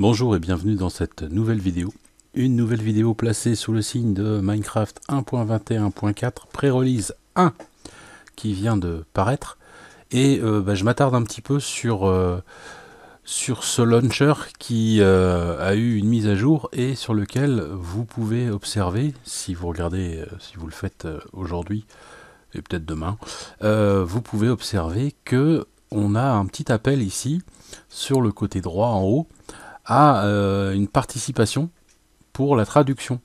Bonjour et bienvenue dans cette nouvelle vidéo. Une nouvelle vidéo placée sous le signe de Minecraft 1.21.4 pré-release 1 qui vient de paraître. Et euh, bah, je m'attarde un petit peu sur, euh, sur ce launcher qui euh, a eu une mise à jour et sur lequel vous pouvez observer, si vous regardez, si vous le faites aujourd'hui et peut-être demain, vous pouvez observer que on a un petit appel ici sur le côté droit en haut à euh, une participation pour la traduction.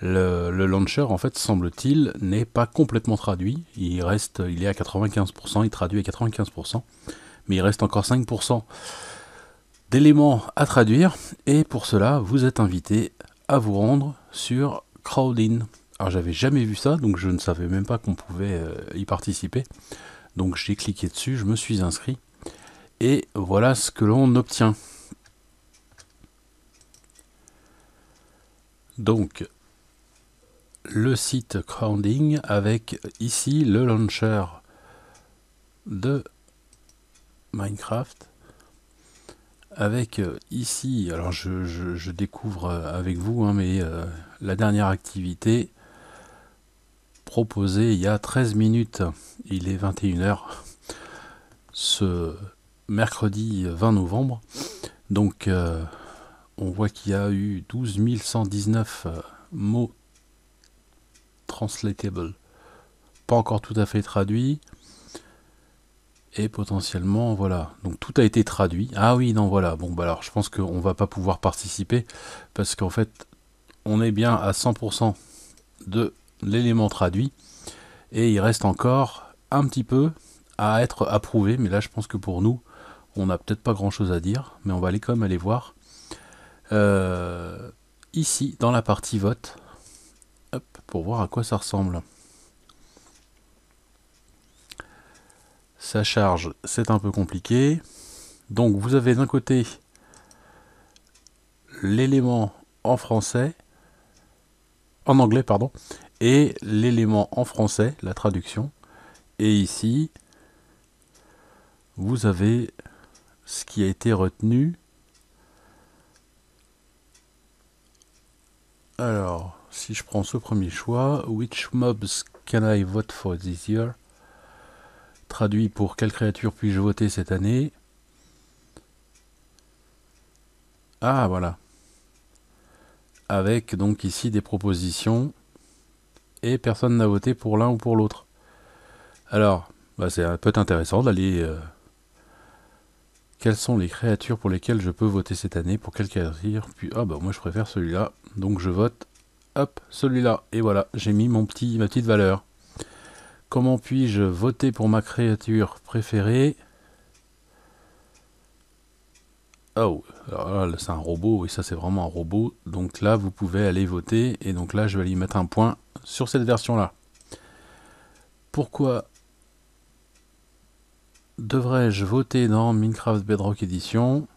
Le, launcher, en fait, semble-t-il, n'est pas complètement traduit. Il reste, il est à 95%, il traduit à 95%, mais il reste encore 5% d'éléments à traduire. Et pour cela, vous êtes invité à vous rendre sur Crowdin. Alors j'avais jamais vu ça, donc je ne savais même pas qu'on pouvait euh, y participer. Donc j'ai cliqué dessus, je me suis inscrit. Et voilà ce que l'on obtient. Donc, le site crowding avec ici le launcher de Minecraft avec ici, alors je, découvre avec vous, hein, mais euh, la dernière activité proposée il y a 13 minutes, il est 21h, ce mercredi 20 novembre. Donc euh, on voit qu'il y a eu 12 119 euh, mots translatable. pas encore tout à fait traduits. Et potentiellement, voilà. Donc tout a été traduit. Ah oui, non, voilà. Bon, bah alors je pense qu'on va pas pouvoir participer parce qu'en fait, on est bien à 100% de l'élément traduit. Et il reste encore un petit peu à être approuvé. Mais là, je pense que pour nous, on n'a peut-être pas grand chose à dire. Mais on va aller quand même aller voir euh, ici dans la partie vote pour voir à quoi ça ressemble. Sa charge, c'est un peu compliqué. Donc vous avez d'un côté l'élément en français, en anglais pardon, et l'élément en français, la traduction. Et ici, vous avez ce qui a été retenu Alors, si je prends ce premier choix, Which mobs can I vote for this year Traduit pour quelle créature puis-je voter cette année Ah, voilà. Avec donc ici des propositions et personne n'a voté pour l'un ou pour l'autre. Alors, bah, c'est un peu intéressant d'aller. Euh, quelles sont les créatures pour lesquelles je peux voter cette année Pour quelle créature Puis, ah bah moi je préfère celui-là. Donc je vote, hop, celui-là. Et voilà, j'ai mis mon petit, ma petite valeur. Comment puis-je voter pour ma créature préférée Oh, là, c'est un robot, et ça c'est vraiment un robot. Donc là, vous pouvez aller voter, et donc là, je vais aller mettre un point sur cette version-là. Pourquoi Devrais-je voter dans Minecraft Bedrock Edition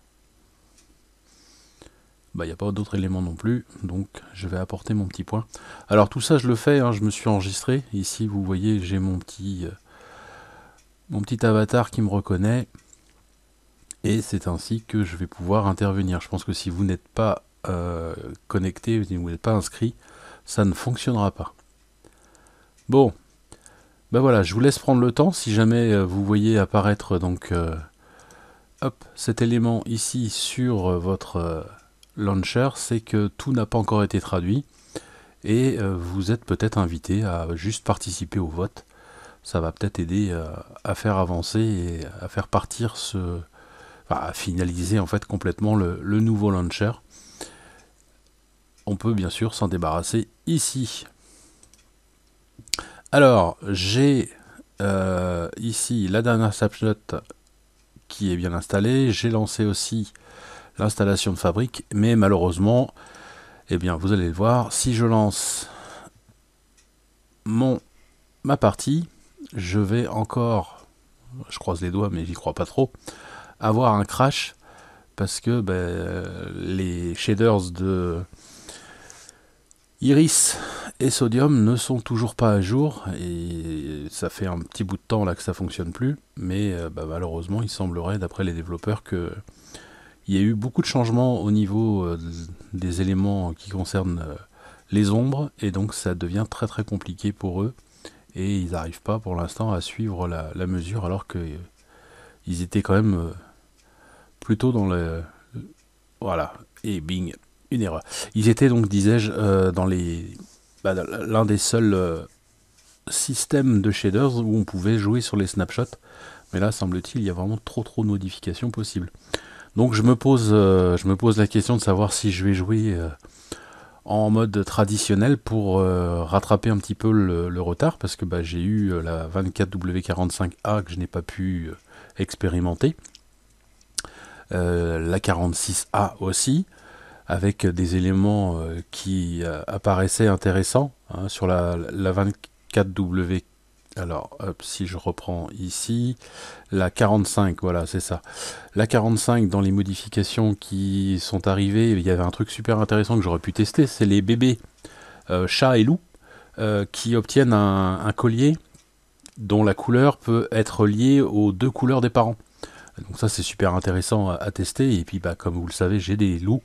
il n'y bah, a pas d'autres éléments non plus, donc je vais apporter mon petit point. Alors tout ça je le fais, hein, je me suis enregistré. Ici vous voyez j'ai mon petit euh, mon petit avatar qui me reconnaît. Et c'est ainsi que je vais pouvoir intervenir. Je pense que si vous n'êtes pas euh, connecté, si vous n'êtes pas inscrit, ça ne fonctionnera pas. Bon, ben voilà, je vous laisse prendre le temps si jamais euh, vous voyez apparaître donc euh, cet élément ici sur euh, votre launcher, c'est que tout n'a pas encore été traduit et vous êtes peut-être invité à juste participer au vote. Ça va peut-être aider à faire avancer et à faire partir ce à finaliser en fait complètement le nouveau launcher. On peut bien sûr s'en débarrasser ici. Alors, j'ai euh, ici la dernière snapshot qui est bien installée. J'ai lancé aussi l'installation de fabrique, mais malheureusement, eh bien, vous allez le voir, si je lance mon, ma partie, je vais encore, je croise les doigts, mais j'y crois pas trop, avoir un crash parce que ben, les shaders de Iris et Sodium ne sont toujours pas à jour et ça fait un petit bout de temps là que ça fonctionne plus, mais euh, bah, malheureusement il semblerait d'après les développeurs que il y a eu beaucoup de changements au niveau euh, des éléments qui concernent euh, les ombres et donc ça devient très très compliqué pour eux et ils n'arrivent pas pour l'instant à suivre la, mesure alors qu'ils étaient quand même plutôt dans le voilà et bing erreur. Ils étaient donc, disais-je, euh, dans les bah, l'un des seuls euh, systèmes de shaders où on pouvait jouer sur les snapshots. Mais là, semble-t-il, il y a vraiment trop trop de modifications possibles. Donc je me pose, euh, je me pose la question de savoir si je vais jouer en mode traditionnel pour rattraper un petit peu le, retard parce que bah, j'ai eu la 24W45A que je n'ai pas pu expérimenter. la 46A aussi avec des éléments euh, qui euh, apparaissaient intéressants hein, sur la, 24W. Alors, si je reprends ici, la 45, voilà, c'est ça. La 45, dans les modifications qui sont arrivées, il y avait un truc super intéressant que j'aurais pu tester, c'est les bébés chat euh, chats et loups qui obtiennent un, un collier dont la couleur peut être liée aux deux couleurs des parents. Donc ça c'est super intéressant à, tester. Et puis bah, comme vous le savez, j'ai des loups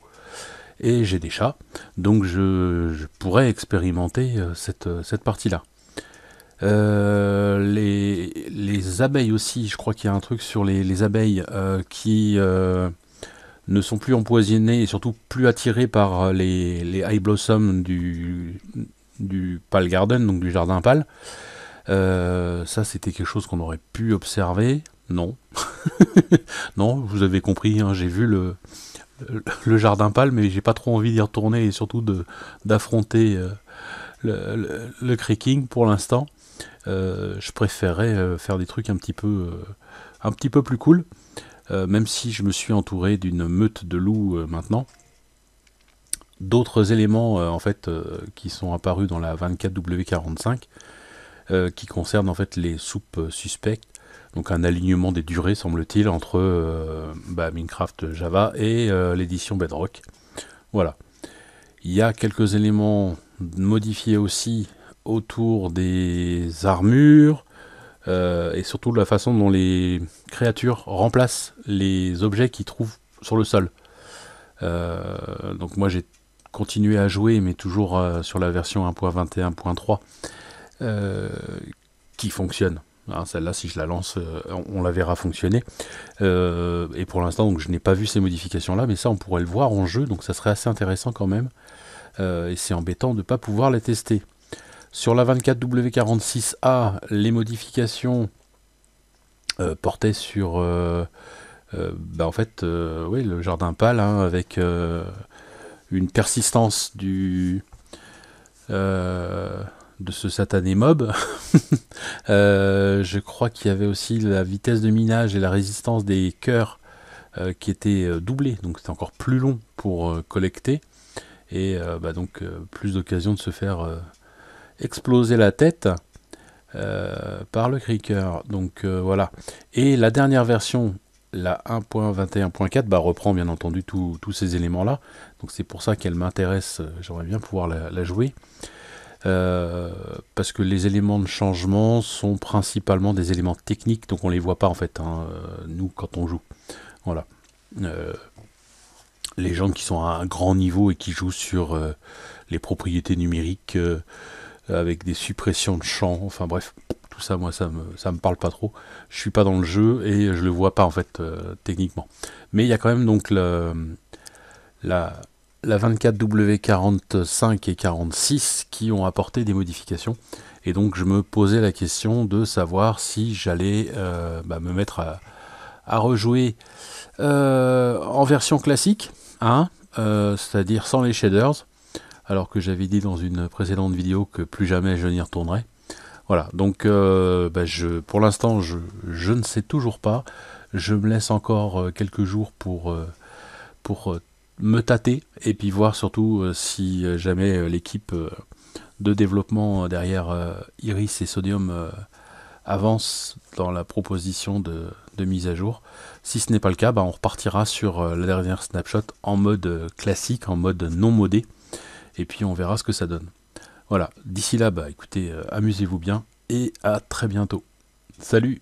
et j'ai des chats, donc je, pourrais expérimenter euh, cette, euh, cette partie-là. Euh, les, les, abeilles aussi, je crois qu'il y a un truc sur les, abeilles qui ne sont plus empoisonnées et surtout plus attirées par les, les high blossoms du, du pal garden, donc du jardin pâle. ça, c'était quelque chose qu'on aurait pu observer. Non. non, vous avez compris, hein, j'ai vu le, le jardin pâle, mais j'ai pas trop envie d'y retourner et surtout de d'affronter euh, le, le, creaking pour l'instant. Euh, je préférais euh, faire des trucs un petit peu, un petit peu plus cool, même si je me suis entouré d'une meute de loups maintenant. D'autres éléments en fait qui sont apparus dans la 24W45 qui concernent en fait les soupes suspectes donc un alignement des durées, semble-t-il, entre euh, bah, Minecraft Java et euh, l'édition Bedrock. Voilà. Il y a quelques éléments modifiés aussi autour des armures euh, et surtout de la façon dont les créatures remplacent les objets qu'ils trouvent sur le sol. donc moi j'ai continué à jouer mais toujours sur la version 1.21.3 qui fonctionne Hein, celle-là, si je la lance, euh, on, la verra fonctionner. Euh, et pour l'instant, donc, je n'ai pas vu ces modifications-là, mais ça, on pourrait le voir en jeu, donc ça serait assez intéressant quand même. Euh, et c'est embêtant de ne pas pouvoir les tester. Sur la 24W46A, les modifications portaient sur bah, en fait, oui, le jardin pâle hein, avec une persistance du, euh, de ce satané mob. Euh, je crois qu'il y avait aussi la vitesse de minage et la résistance des cœurs euh, qui étaient euh, doublés, donc c'était encore plus long pour collecter et bah, donc plus d'occasion de se faire exploser la tête par le creaker. Donc voilà. Et la dernière version la 1.21.4 bah, reprend bien entendu tous ces éléments-là. Donc c'est pour ça qu'elle m'intéresse, j'aimerais bien pouvoir la, la jouer. Euh, parce que les éléments de changement sont principalement des éléments techniques, donc on les voit pas en fait, hein, euh, nous, quand on joue. Voilà. Euh, les gens qui sont à un grand niveau et qui jouent sur les propriétés numériques avec des suppressions de champs, enfin bref, tout ça, moi, ça me, ça me parle pas trop. Je suis pas dans le jeu et je le vois pas en fait techniquement. Mais il y a quand même donc la la 24W45 et 46 qui ont apporté des modifications. Et donc je me posais la question de savoir si j'allais euh, bah, me mettre à, rejouer euh, en version classique, hein, euh, c'est-à-dire sans les shaders, alors que j'avais dit dans une précédente vidéo que plus jamais je n'y retournerai. Voilà, donc bah, je, pour l'instant je, je, ne sais toujours pas. Je me laisse encore quelques jours pour, pour me tâter et puis voir surtout euh, si euh, jamais euh, l'équipe de développement derrière Iris et Sodium avance dans la proposition de, mise à jour. Si ce n'est pas le cas, ben, on repartira sur la dernière snapshot en mode classique, en mode non modé, et puis on verra ce que ça donne. Voilà, d'ici là, bah, écoutez, amusez-vous bien et à très bientôt. Salut